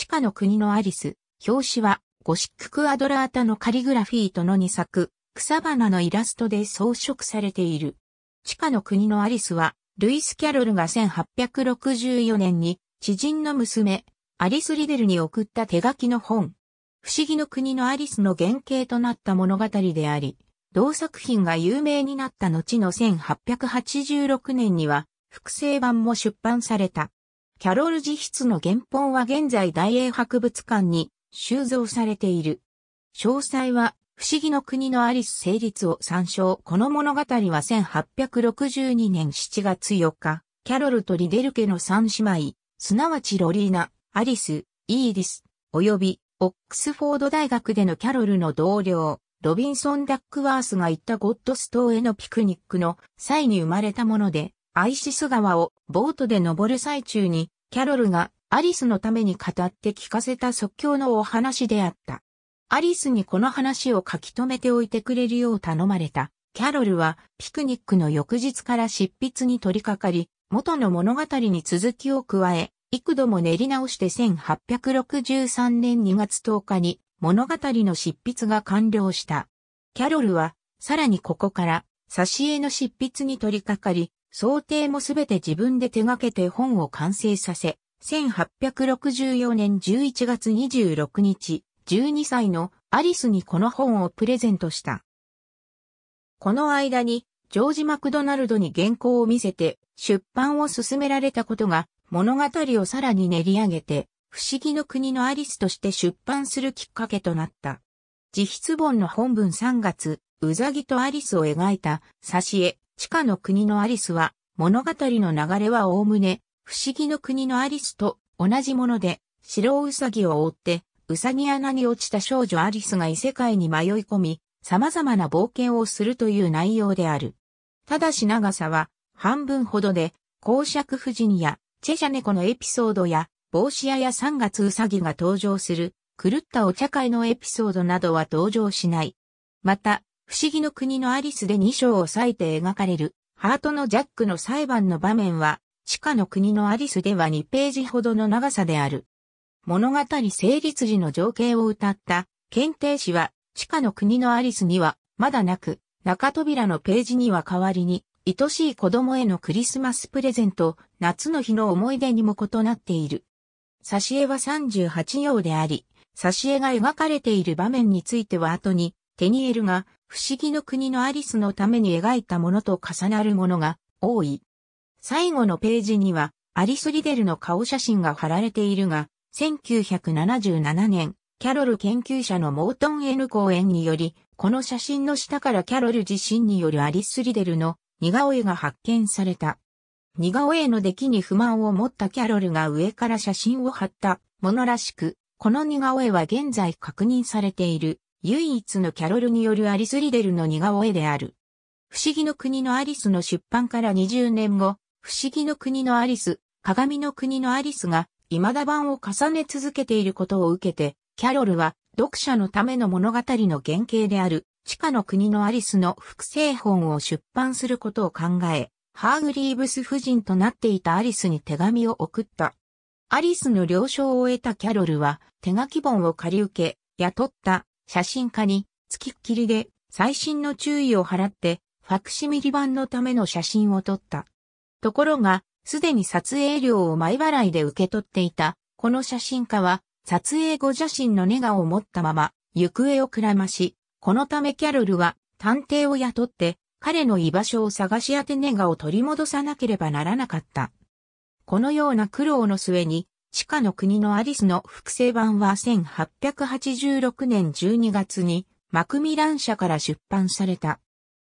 地下の国のアリス、表紙は、ゴシッククアドラータのカリグラフィーとの2作、草花のイラストで装飾されている。地下の国のアリスは、ルイス・キャロルが1864年に、知人の娘、アリス・リデルに送った手書きの本。不思議の国のアリスの原型となった物語であり、同作品が有名になった後の1886年には、複製版も出版された。キャロル自筆の原本は現在大英博物館に収蔵されている。詳細は、不思議の国のアリス成立を参照。この物語は1862年7月4日、キャロルとリデル家の三姉妹、すなわちロリーナ、アリス、イーリス、及び、オックスフォード大学でのキャロルの同僚、ロビンソン・ダックワースが行ったゴッドス島へのピクニックの際に生まれたもので、アイシス川をボートで登る最中に、キャロルがアリスのために語って聞かせた即興のお話であった。アリスにこの話を書き留めておいてくれるよう頼まれた。キャロルはピクニックの翌日から執筆に取り掛かり、元の物語に続きを加え、幾度も練り直して1863年2月10日に物語の執筆が完了した。キャロルは、さらにここから、挿絵の執筆に取り掛かり、想定もすべて自分で手掛けて本を完成させ、1864年11月26日、12歳のアリスにこの本をプレゼントした。この間に、ジョージ・マクドナルドに原稿を見せて、出版を進められたことが、物語をさらに練り上げて、不思議の国のアリスとして出版するきっかけとなった。自筆本の本文3月、うざぎとアリスを描いた、挿絵、地下の国のアリスは、物語の流れはおおむね、不思議の国のアリスと同じもので、白ウサギを追って、ウサギ穴に落ちた少女アリスが異世界に迷い込み、様々な冒険をするという内容である。ただし長さは、半分ほどで、公爵夫人や、チェジャネコのエピソードや、帽子屋や3月ウサギが登場する、狂ったお茶会のエピソードなどは登場しない。また、不思議の国のアリスで2章を割いて描かれる、ハートのジャックの裁判の場面は、地下の国のアリスでは2ページほどの長さである。物語成立時の情景を歌った検定士は地下の国のアリスにはまだなく中扉のページには代わりに愛しい子供へのクリスマスプレゼント夏の日の思い出にも異なっている。挿絵は38行であり、挿絵が描かれている場面については後にテニエルが不思議の国のアリスのために描いたものと重なるものが多い。最後のページには、アリス・リデルの顔写真が貼られているが、1977年、キャロル研究者のモートン N 公演により、この写真の下からキャロル自身によるアリス・リデルの似顔絵が発見された。似顔絵の出来に不満を持ったキャロルが上から写真を貼ったものらしく、この似顔絵は現在確認されている。唯一のキャロルによるアリス・リデルの似顔絵である。不思議の国のアリスの出版から20年後、不思議の国のアリス、鏡の国のアリスが未だ版を重ね続けていることを受けて、キャロルは読者のための物語の原型である地下の国のアリスの複製本を出版することを考え、ハーグリーブス夫人となっていたアリスに手紙を送った。アリスの了承を得たキャロルは手書き本を借り受け、雇った写真家に、付きっきりで、最新の注意を払って、ファクシミリ版のための写真を撮った。ところが、すでに撮影料を前払いで受け取っていた、この写真家は、撮影後写真のネガを持ったまま、行方をくらまし、このためキャロルは、探偵を雇って、彼の居場所を探し当てネガを取り戻さなければならなかった。このような苦労の末に、地下の国のアリスの複製版は1886年12月にマクミラン社から出版された。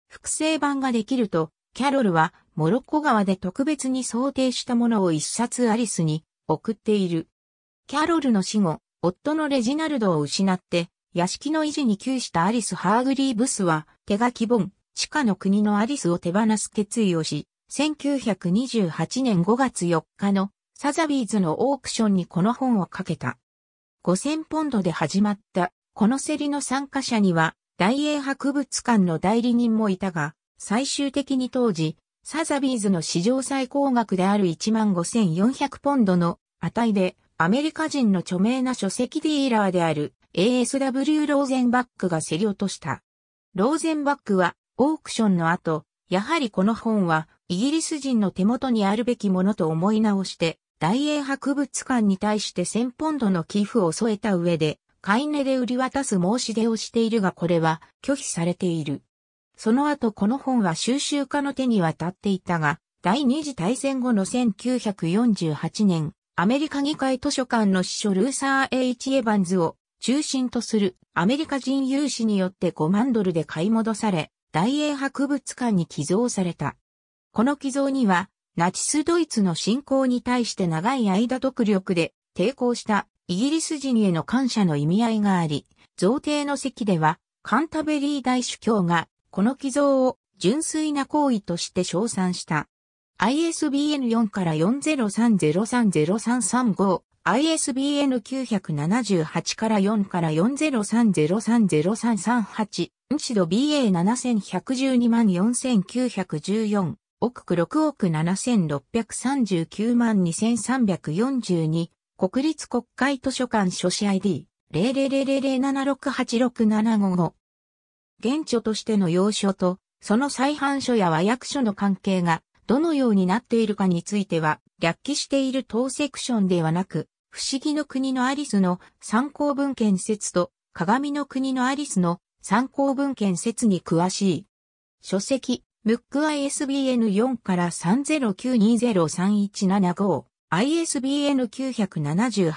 複製版ができると、キャロルはモロッコ川で特別に想定したものを一冊アリスに送っている。キャロルの死後、夫のレジナルドを失って、屋敷の維持に窮したアリス・ハーグリーブスは、手書き本、地下の国のアリスを手放す決意をし、1928年5月4日のサザビーズのオークションにこの本をかけた。5000ポンドで始まった、この競りの参加者には、大英博物館の代理人もいたが、最終的に当時、サザビーズの史上最高額である15,400ポンドの値で、アメリカ人の著名な書籍ディーラーである ASW ローゼンバックが競り落とした。ローゼンバックは、オークションの後、やはりこの本は、イギリス人の手元にあるべきものと思い直して、大英博物館に対して1000ポンドの寄付を添えた上で、買い値で売り渡す申し出をしているがこれは拒否されている。その後この本は収集家の手に渡っていたが、第二次大戦後の1948年、アメリカ議会図書館の司書ルーサー・ H・ エヴァンズを中心とするアメリカ人有志によって5万ドルで買い戻され、大英博物館に寄贈された。この寄贈にはナチスドイツの侵攻に対して長い間独力で抵抗したイギリス人への感謝の意味合いがあり、贈呈の席ではカンタベリー大主教がこの寄贈を純粋な行為として称賛した。ISBN 4から403030335 ISBN 978から4から403030338シド BA71124914 億区6億7639万2342、国立国会図書館書誌 ID、000076867555。現著としての要所と、その再版書や和訳書の関係が、どのようになっているかについては、略記している当セクションではなく、不思議の国のアリスの参考文献説と、鏡の国のアリスの参考文献説に詳しい。書籍、ムック ISBN4 から3 0 9 2 0 3 1 7 5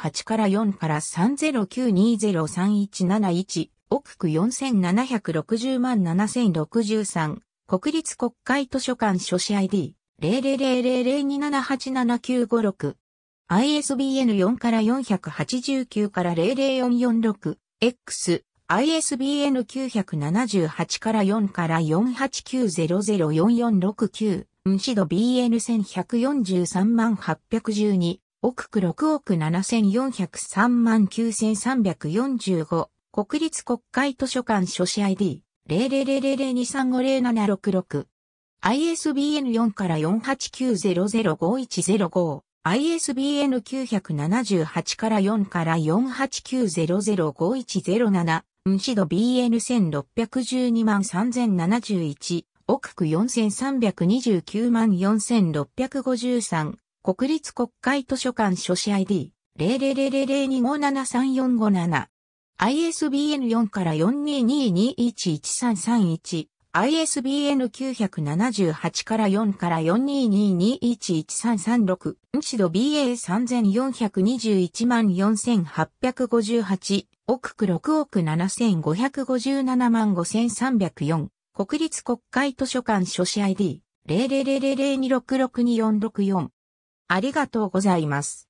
ISBN978 から4から3092031771、奥区4760万7063、国立国会図書館書士 ID、0 0 0 0 2 7 8 7 9 5 6 ISBN4 から489から00446、X、ISBN 978から4から4890044694ムシド BN1143 万812億区6億7403万9345国立国会図書館書士 ID 0 0 0 0 2 3 5 0 7 6 6 ISBN4 から4 8 9 0 0 5 1 0 5 ISBN 978から4から4 8 9 0 0 5 1 0 7ムシド BN1612 万3071、奥区4329万4653、国立国会図書館書士 ID、000025734557。ISBN4 から4222211331。ISBN 978から4から422211336、ムシド BA3421 万4858、奥区6億7557万5304、国立国会図書館書士 ID、000002662464。ありがとうございます。